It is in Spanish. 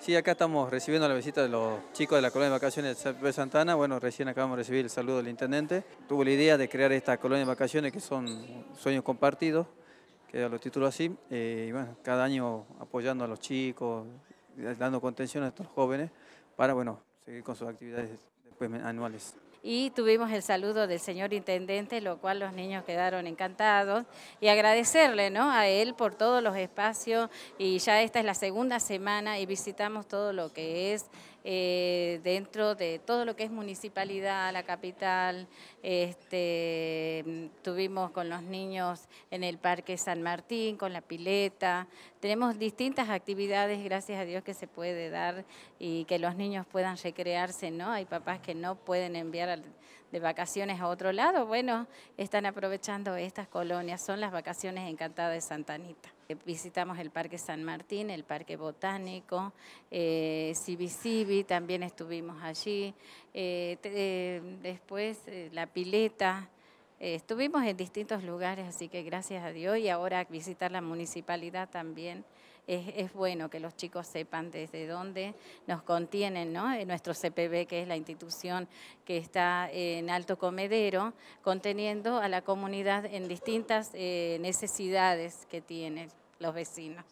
Sí, acá estamos recibiendo la visita de los chicos de la colonia de vacaciones de Santana. Bueno, recién acabamos de recibir el saludo del intendente. Tuvo la idea de crear esta colonia de vacaciones que son sueños compartidos, que los títulos así. Eh, y bueno, cada año apoyando a los chicos, dando contención a estos jóvenes para, bueno, seguir con sus actividades después anuales y tuvimos el saludo del señor intendente, lo cual los niños quedaron encantados y agradecerle ¿no? a él por todos los espacios y ya esta es la segunda semana y visitamos todo lo que es eh, dentro de todo lo que es municipalidad, la capital, este, Estuvimos con los niños en el Parque San Martín, con la pileta. Tenemos distintas actividades, gracias a Dios, que se puede dar y que los niños puedan recrearse, ¿no? Hay papás que no pueden enviar de vacaciones a otro lado. Bueno, están aprovechando estas colonias. Son las vacaciones encantadas de Santa Anita. Eh, visitamos el Parque San Martín, el Parque Botánico, eh, también estuvimos allí. Eh, eh, después, la pileta. Eh, estuvimos en distintos lugares, así que gracias a Dios y ahora visitar la municipalidad también. Es, bueno que los chicos sepan desde dónde nos contienen, ¿no? En eh, nuestro CPB, que es la institución que está en Alto Comedero, conteniendo a la comunidad en distintas eh, necesidades que tienen los vecinos.